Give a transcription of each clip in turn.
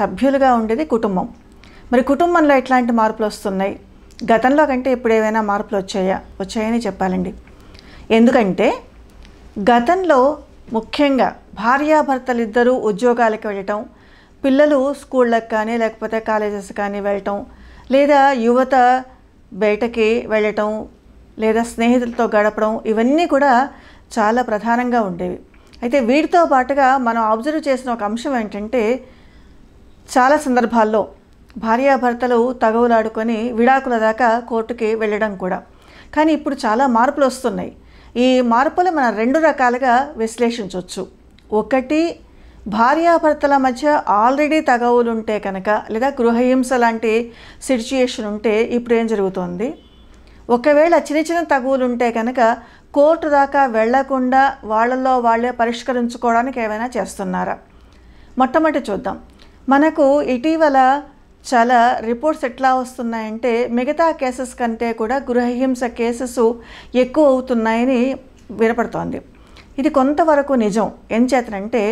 సభ్యులుగా ఉండేది కుటుంబం మరి కుటుంబంలో ఎట్లాంటి మార్పులు వస్తున్నాయి గతంలో కంటే ఇప్పుడు ఏవైనా మార్పులు వచ్చాయా వచ్చాయని చెప్పాలండి ఎందుకంటే గతంలో ముఖ్యంగా భార్యాభర్తలిద్దరూ ఉద్యోగాలకు వెళ్ళటం పిల్లలు స్కూళ్ళకి కానీ లేకపోతే కాలేజెస్ కానీ వెళ్ళటం లేదా యువత బయటకి వెళ్ళటం లేదా స్నేహితులతో గడపడం ఇవన్నీ కూడా చాలా ప్రధానంగా ఉండేవి అయితే వీటితో పాటుగా మనం అబ్జర్వ్ చేసిన ఒక అంశం ఏంటంటే చాలా సందర్భాల్లో భార్యాభర్తలు తగవులాడుకొని విడాకుల దాకా కోర్టుకి వెళ్ళడం కూడా కానీ ఇప్పుడు చాలా మార్పులు వస్తున్నాయి ఈ మార్పులు మనం రెండు రకాలుగా విశ్లేషించవచ్చు ఒకటి భార్యాభర్తల మధ్య ఆల్రెడీ తగవులు ఉంటే కనుక లేదా గృహహింస లాంటి సిచ్యుయేషన్ ఉంటే ఇప్పుడు ఏం జరుగుతోంది ఒకవేళ చిన్న చిన్న తగువులు ఉంటే కనుక కోర్టు దాకా వెళ్లకుండా వాళ్ళల్లో వాళ్ళే పరిష్కరించుకోవడానికి ఏమైనా చేస్తున్నారా మొట్టమొదటి చూద్దాం మనకు ఇటీవల చాలా రిపోర్ట్స్ ఎట్లా వస్తున్నాయంటే మిగతా కేసెస్ కంటే కూడా గృహహింస కేసెస్ ఎక్కువ అవుతున్నాయని వినపడుతోంది ఇది కొంతవరకు నిజం ఏం చేతనంటే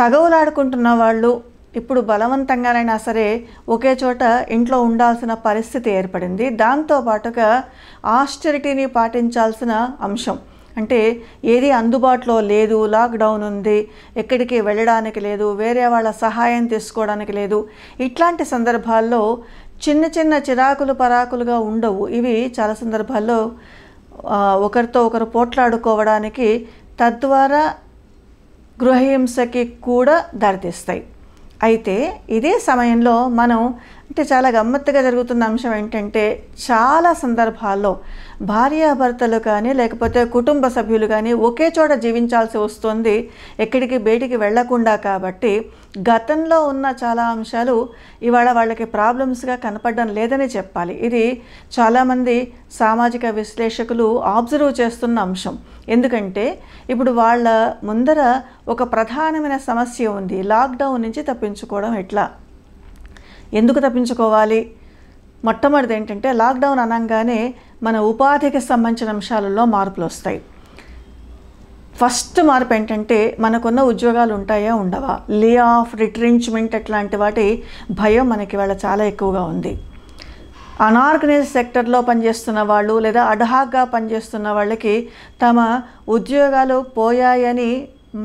తగవులాడుకుంటున్న వాళ్ళు ఇప్పుడు బలవంతంగానైనా సరే ఒకే చోట ఇంట్లో ఉండాల్సిన పరిస్థితి ఏర్పడింది దాంతోపాటుగా ఆస్టరిటీని పాటించాల్సిన అంశం అంటే ఏది అందుబాటులో లేదు లాక్డౌన్ ఉంది ఎక్కడికి వెళ్ళడానికి లేదు వేరే వాళ్ళ సహాయం తీసుకోవడానికి లేదు ఇట్లాంటి సందర్భాల్లో చిన్న చిన్న చిరాకులు పరాకులుగా ఉండవు ఇవి చాలా సందర్భాల్లో ఒకరితో ఒకరు పోట్లాడుకోవడానికి తద్వారా గృహహింసకి కూడా దారితీస్తాయి అయితే ఇదే సమయంలో మనం అంటే చాలా గమ్మత్తుగా జరుగుతున్న అంశం ఏంటంటే చాలా సందర్భాల్లో భార్యాభర్తలు కానీ లేకపోతే కుటుంబ సభ్యులు కానీ ఒకే చోట జీవించాల్సి వస్తుంది ఎక్కడికి బయటికి వెళ్లకుండా కాబట్టి గతంలో ఉన్న చాలా అంశాలు ఇవాళ వాళ్ళకి ప్రాబ్లమ్స్గా కనపడడం లేదని చెప్పాలి ఇది చాలామంది సామాజిక విశ్లేషకులు ఆబ్జర్వ్ చేస్తున్న అంశం ఎందుకంటే ఇప్పుడు వాళ్ళ ముందర ఒక ప్రధానమైన సమస్య ఉంది లాక్డౌన్ నుంచి తప్పించుకోవడం ఎట్లా ఎందుకు తప్పించుకోవాలి మొట్టమొదటి ఏంటంటే లాక్డౌన్ అనగానే మన ఉపాధికి సంబంధించిన అంశాలలో మార్పులు వస్తాయి ఫస్ట్ మార్పు ఏంటంటే మనకున్న ఉద్యోగాలు ఉంటాయా ఉండవా లే ఆఫ్ రిట్రెంచ్మెంట్ అట్లాంటి వాటి భయం మనకి వాళ్ళ చాలా ఎక్కువగా ఉంది అనార్గనైజ్ సెక్టర్లో పనిచేస్తున్న వాళ్ళు లేదా అడహాగ్గా పనిచేస్తున్న వాళ్ళకి తమ ఉద్యోగాలు పోయాయని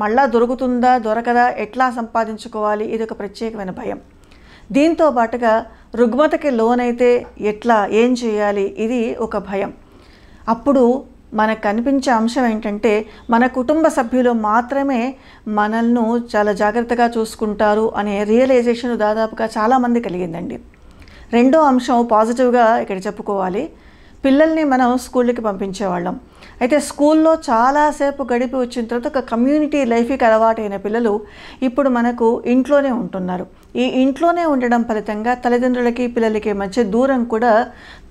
మళ్ళా దొరుకుతుందా దొరకదా ఎట్లా సంపాదించుకోవాలి ఇది ఒక ప్రత్యేకమైన భయం దీంతో పాటుగా రుగ్మతకి లోనైతే ఎట్లా ఏం చేయాలి ఇది ఒక భయం అప్పుడు మనకు కనిపించే అంశం ఏంటంటే మన కుటుంబ సభ్యులు మాత్రమే మనల్ని చాలా జాగ్రత్తగా చూసుకుంటారు అనే రియలైజేషన్ దాదాపుగా చాలామంది కలిగిందండి రెండో అంశం పాజిటివ్గా ఇక్కడ చెప్పుకోవాలి పిల్లల్ని మనం స్కూళ్ళకి పంపించేవాళ్ళం అయితే స్కూల్లో చాలాసేపు గడిపి వచ్చిన తర్వాత ఒక కమ్యూనిటీ లైఫ్కి అలవాటైన పిల్లలు ఇప్పుడు మనకు ఇంట్లోనే ఉంటున్నారు ఈ ఇంట్లోనే ఉండడం ఫలితంగా తల్లిదండ్రులకి పిల్లలకి మధ్య దూరం కూడా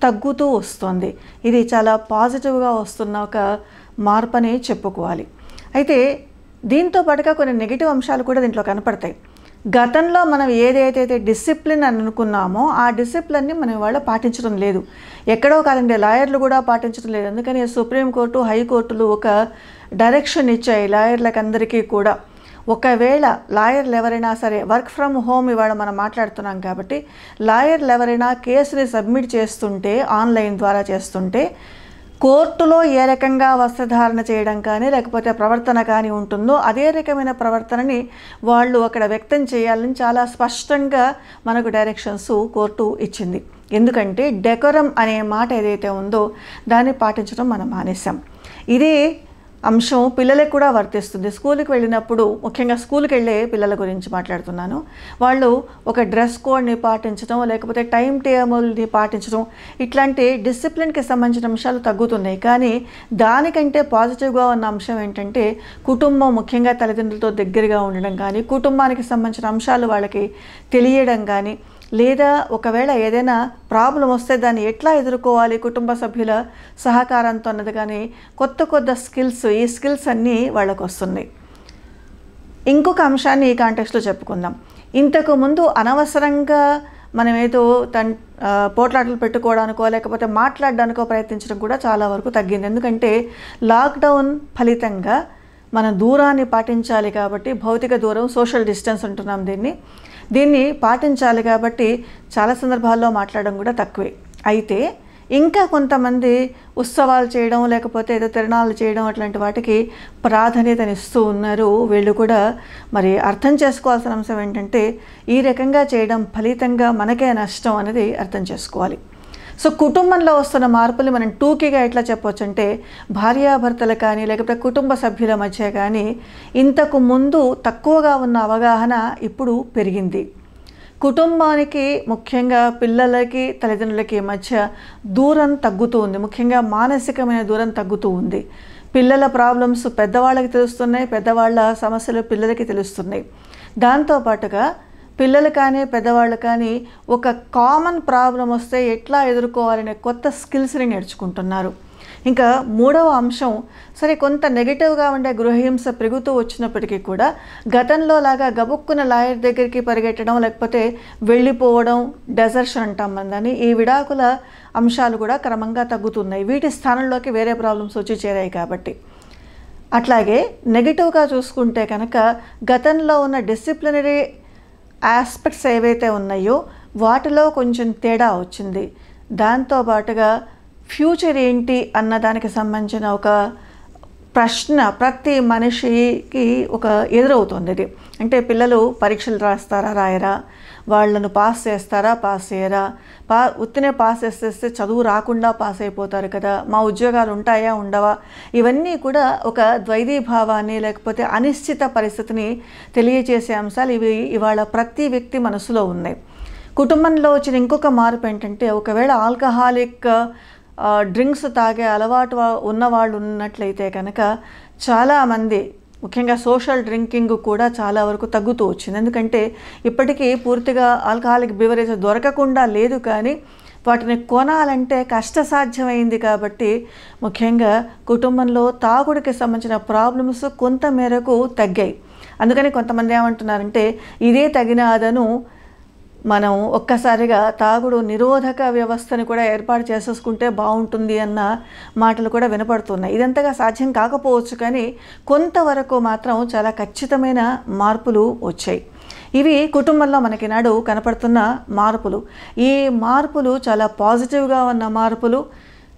తగ్గుతూ వస్తుంది ఇది చాలా పాజిటివ్గా వస్తున్న ఒక మార్పనే చెప్పుకోవాలి అయితే దీంతో పాటుగా కొన్ని నెగిటివ్ అంశాలు కూడా దీంట్లో కనపడతాయి గతంలో మనం ఏదైతే డిసిప్లిన్ అని అనుకున్నామో ఆ డిసిప్లిన్ని మనం ఇవాళ పాటించడం లేదు ఎక్కడో కాదండి లాయర్లు కూడా పాటించడం లేదు అందుకని సుప్రీంకోర్టు హైకోర్టులు ఒక డైరెక్షన్ ఇచ్చాయి లాయర్లకందరికీ కూడా ఒకవేళ లాయర్లు ఎవరైనా సరే వర్క్ ఫ్రమ్ హోమ్ ఇవాళ మనం మాట్లాడుతున్నాం కాబట్టి లాయర్లు ఎవరైనా కేసుని సబ్మిట్ చేస్తుంటే ఆన్లైన్ ద్వారా చేస్తుంటే కోర్టులో ఏ రకంగా వస్త్రధారణ చేయడం కానీ లేకపోతే ప్రవర్తన కానీ ఉంటుందో అదే రకమైన ప్రవర్తనని వాళ్ళు అక్కడ వ్యక్తం చేయాలని చాలా స్పష్టంగా మనకు డైరెక్షన్స్ కోర్టు ఇచ్చింది ఎందుకంటే డెకరం అనే మాట ఏదైతే ఉందో దాన్ని పాటించడం మనం మానేశాం ఇదే అంశం పిల్లలకు కూడా వర్తిస్తుంది స్కూల్కి వెళ్ళినప్పుడు ముఖ్యంగా స్కూల్కి వెళ్ళే పిల్లల గురించి మాట్లాడుతున్నాను వాళ్ళు ఒక డ్రెస్ కోడ్ని పాటించడం లేకపోతే టైం టేబుల్ని పాటించడం ఇట్లాంటి డిసిప్లిన్కి సంబంధించిన అంశాలు తగ్గుతున్నాయి కానీ దానికంటే పాజిటివ్గా ఉన్న అంశం ఏంటంటే కుటుంబం ముఖ్యంగా తల్లిదండ్రులతో దగ్గరగా ఉండడం కానీ కుటుంబానికి సంబంధించిన అంశాలు వాళ్ళకి తెలియడం కానీ లేదా ఒకవేళ ఏదైనా ప్రాబ్లం వస్తే దాన్ని ఎట్లా ఎదుర్కోవాలి కుటుంబ సభ్యుల సహకారంతో అన్నది కానీ కొత్త కొత్త స్కిల్స్ ఈ స్కిల్స్ అన్నీ వాళ్ళకు వస్తున్నాయి ఇంకొక అంశాన్ని ఈ కాంటెక్స్లో చెప్పుకుందాం ఇంతకు ముందు అనవసరంగా మనం ఏదో తన్ పోట్లాటలు పెట్టుకోవడానికో లేకపోతే మాట్లాడడానికో ప్రయత్నించడం కూడా చాలా వరకు తగ్గింది ఎందుకంటే లాక్డౌన్ ఫలితంగా మనం దూరాన్ని పాటించాలి కాబట్టి భౌతిక దూరం సోషల్ డిస్టెన్స్ అంటున్నాం దీన్ని దీన్ని పాటించాలి కాబట్టి చాలా సందర్భాల్లో మాట్లాడడం కూడా తక్కువే అయితే ఇంకా కొంతమంది ఉత్సవాలు చేయడం లేకపోతే ఏదో తిరణాలు చేయడం అట్లాంటి వాటికి ప్రాధాన్యతనిస్తూ ఉన్నారు వీళ్ళు కూడా మరి అర్థం చేసుకోవాల్సిన అంశం ఏంటంటే ఈ రకంగా చేయడం ఫలితంగా మనకే నష్టం అనేది అర్థం చేసుకోవాలి సో కుటుంబంలో వస్తున్న మార్పుల్ని మనం టూకీగా ఎట్లా చెప్పవచ్చు అంటే భార్యాభర్తలు కానీ లేకపోతే కుటుంబ సభ్యుల మధ్య కానీ ఇంతకు ముందు తక్కువగా ఉన్న అవగాహన ఇప్పుడు పెరిగింది కుటుంబానికి ముఖ్యంగా పిల్లలకి తల్లిదండ్రులకి మధ్య దూరం తగ్గుతూ ఉంది ముఖ్యంగా మానసికమైన దూరం తగ్గుతూ ఉంది పిల్లల ప్రాబ్లమ్స్ పెద్దవాళ్ళకి తెలుస్తున్నాయి పెద్దవాళ్ళ సమస్యలు పిల్లలకి తెలుస్తున్నాయి దాంతోపాటుగా పిల్లలు కానీ పెద్దవాళ్ళు కానీ ఒక కామన్ ప్రాబ్లం వస్తే ఎట్లా ఎదుర్కోవాలనే కొత్త స్కిల్స్ని నేర్చుకుంటున్నారు ఇంకా మూడవ అంశం సరే కొంత నెగిటివ్గా ఉండే గృహహింస పెరుగుతూ వచ్చినప్పటికీ కూడా గతంలో లాగా గబుక్కున లాయర్ దగ్గరికి పరిగెట్టడం లేకపోతే వెళ్ళిపోవడం డెజర్షన్ అంటాం అందని ఈ విడాకుల అంశాలు కూడా క్రమంగా తగ్గుతున్నాయి వీటి స్థానంలోకి వేరే ప్రాబ్లమ్స్ వచ్చి చేరాయి కాబట్టి అట్లాగే నెగిటివ్గా చూసుకుంటే కనుక గతంలో ఉన్న డిసిప్లినరీ ఆస్పెక్ట్స్ ఏవైతే ఉన్నాయో వాటిలో కొంచెం తేడా వచ్చింది దాంతో పాటుగా ఫ్యూచర్ ఏంటి అన్నదానికి సంబంధించిన ఒక ప్రశ్న ప్రతి మనిషికి ఒక ఎదురవుతుంది ఇది అంటే పిల్లలు పరీక్షలు రాస్తారా రాయరా వాళ్ళను పాస్ చేస్తారా పాస్ చేయరా పా ఉత్తినే పాస్ చేసేస్తే చదువు రాకుండా పాస్ అయిపోతారు కదా మా ఉద్యోగాలు ఉంటాయా ఉండవా ఇవన్నీ కూడా ఒక ద్వైదీభావాన్ని లేకపోతే అనిశ్చిత పరిస్థితిని తెలియజేసే అంశాలు ఇవి ఇవాళ ప్రతి వ్యక్తి మనసులో ఉన్నాయి కుటుంబంలో వచ్చిన ఇంకొక మార్పు ఏంటంటే ఒకవేళ ఆల్కహాలిక్ డ్రింక్స్ తాగే అలవాటు ఉన్నవాళ్ళు ఉన్నట్లయితే కనుక చాలామంది ముఖ్యంగా సోషల్ డ్రింకింగ్ కూడా చాలా వరకు తగ్గుతూ వచ్చింది ఎందుకంటే ఇప్పటికీ పూర్తిగా ఆల్కహాలిక్ బివరేజ్ దొరకకుండా లేదు కానీ వాటిని కొనాలంటే కష్టసాధ్యమైంది కాబట్టి ముఖ్యంగా కుటుంబంలో తాగుడికి సంబంధించిన ప్రాబ్లమ్స్ కొంత మేరకు తగ్గాయి అందుకని కొంతమంది ఏమంటున్నారంటే ఇదే తగిన అదను మనం ఒక్కసారిగా తాగుడు నిరోధక వ్యవస్థను కూడా ఏర్పాటు చేసేసుకుంటే బాగుంటుంది అన్న మాటలు కూడా వినపడుతున్నాయి ఇదంతగా సాధ్యం కాకపోవచ్చు కానీ కొంతవరకు మాత్రం చాలా ఖచ్చితమైన మార్పులు వచ్చాయి ఇవి కుటుంబంలో మనకి నాడు కనపడుతున్న మార్పులు ఈ మార్పులు చాలా పాజిటివ్గా ఉన్న మార్పులు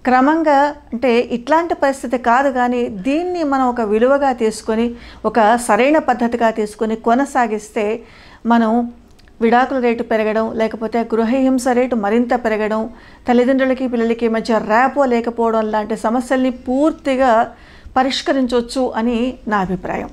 క్రమంగా అంటే ఇట్లాంటి పరిస్థితి కాదు కానీ దీన్ని మనం ఒక విలువగా తీసుకొని ఒక సరైన పద్ధతిగా తీసుకొని కొనసాగిస్తే మనం విడాకుల రేటు పెరగడం లేకపోతే గృహహింస రేటు మరింత పెరగడం తల్లిదండ్రులకి పిల్లలకి మధ్య ర్యాపో లేకపోవడం లాంటి సమస్యల్ని పూర్తిగా పరిష్కరించవచ్చు అని నా అభిప్రాయం